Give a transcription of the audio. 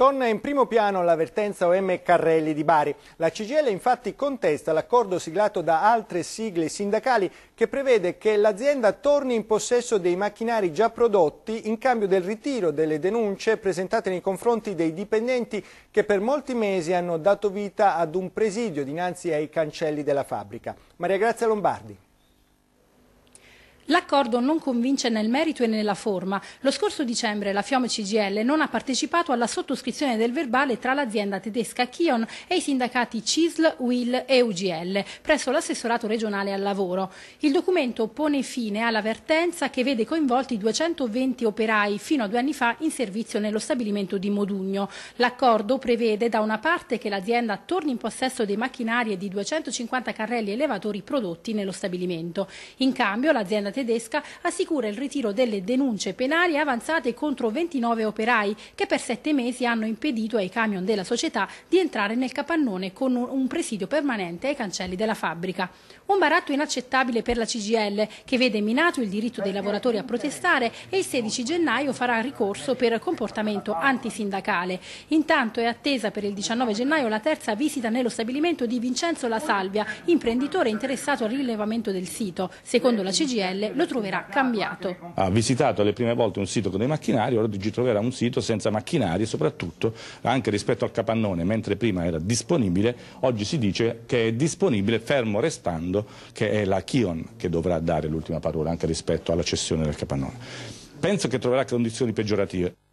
Torna in primo piano l'avvertenza OM Carrelli di Bari. La CGL infatti contesta l'accordo siglato da altre sigle sindacali che prevede che l'azienda torni in possesso dei macchinari già prodotti in cambio del ritiro delle denunce presentate nei confronti dei dipendenti che per molti mesi hanno dato vita ad un presidio dinanzi ai cancelli della fabbrica. Maria Grazia Lombardi. L'accordo non convince nel merito e nella forma. Lo scorso dicembre la Fiom CGL non ha partecipato alla sottoscrizione del verbale tra l'azienda tedesca Kion e i sindacati CISL, WIL e UGL presso l'assessorato regionale al lavoro. Il documento pone fine all'avvertenza che vede coinvolti 220 operai fino a due anni fa in servizio nello stabilimento di Modugno. L'accordo prevede da una parte che l'azienda torni in possesso dei macchinari e di 250 carrelli elevatori prodotti nello stabilimento. In cambio l'azienda tedesca tedesca assicura il ritiro delle denunce penali avanzate contro 29 operai che per sette mesi hanno impedito ai camion della società di entrare nel capannone con un presidio permanente ai cancelli della fabbrica. Un baratto inaccettabile per la CGL che vede minato il diritto dei lavoratori a protestare e il 16 gennaio farà ricorso per comportamento antisindacale. Intanto è attesa per il 19 gennaio la terza visita nello stabilimento di Vincenzo La Salvia, imprenditore interessato al rilevamento del sito. Secondo la CGL valle lo troverà cambiato. Ha visitato le prime volte un sito con dei macchinari, ora oggi troverà un sito senza macchinari e soprattutto anche rispetto al capannone, mentre prima era disponibile, oggi si dice che è disponibile fermo restando che è la Chion che dovrà dare l'ultima parola anche rispetto alla cessione del capannone. Penso che troverà condizioni peggiorative.